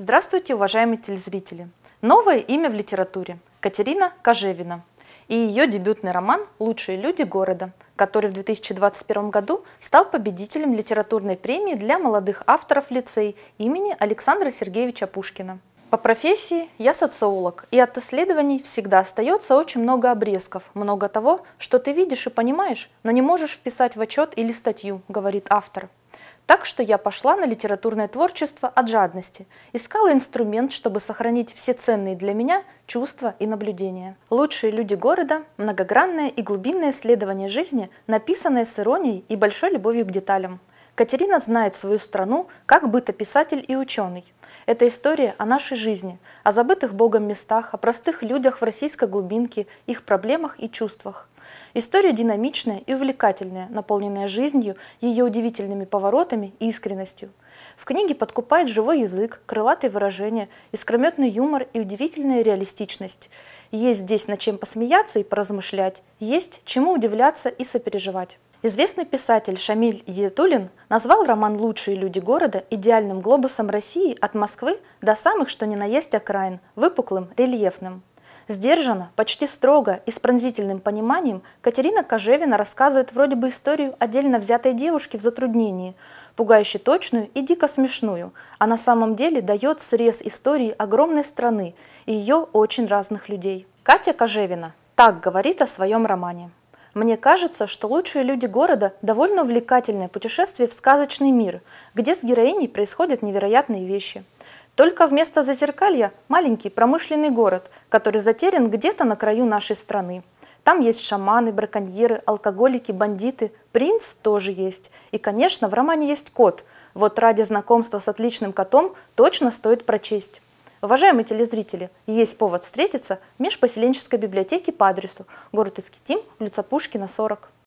Здравствуйте, уважаемые телезрители! Новое имя в литературе – Катерина Кожевина и ее дебютный роман «Лучшие люди города», который в 2021 году стал победителем литературной премии для молодых авторов лицей имени Александра Сергеевича Пушкина. По профессии я социолог, и от исследований всегда остается очень много обрезков, много того, что ты видишь и понимаешь, но не можешь вписать в отчет или статью, говорит автор. Так что я пошла на литературное творчество от жадности, искала инструмент, чтобы сохранить все ценные для меня чувства и наблюдения. Лучшие люди города – многогранное и глубинное исследование жизни, написанное с иронией и большой любовью к деталям. Катерина знает свою страну как бытописатель и ученый. Это история о нашей жизни, о забытых Богом местах, о простых людях в российской глубинке, их проблемах и чувствах. История динамичная и увлекательная, наполненная жизнью, ее удивительными поворотами и искренностью. В книге подкупает живой язык, крылатые выражения, искрометный юмор и удивительная реалистичность. Есть здесь над чем посмеяться и поразмышлять, есть чему удивляться и сопереживать. Известный писатель Шамиль Етулин назвал роман «Лучшие люди города» идеальным глобусом России от Москвы до самых что ни на есть окраин, выпуклым, рельефным. Сдержанно, почти строго и с пронзительным пониманием Катерина Кожевина рассказывает вроде бы историю отдельно взятой девушки в затруднении, пугающе точную и дико смешную, а на самом деле дает срез истории огромной страны и ее очень разных людей. Катя Кожевина так говорит о своем романе. Мне кажется, что лучшие люди города – довольно увлекательное путешествие в сказочный мир, где с героиней происходят невероятные вещи – только вместо Зазеркалья – маленький промышленный город, который затерян где-то на краю нашей страны. Там есть шаманы, браконьеры, алкоголики, бандиты. Принц тоже есть. И, конечно, в романе есть кот. Вот ради знакомства с отличным котом точно стоит прочесть. Уважаемые телезрители, есть повод встретиться в межпоселенческой библиотеке по адресу город Искитим, улица Пушкина, 40.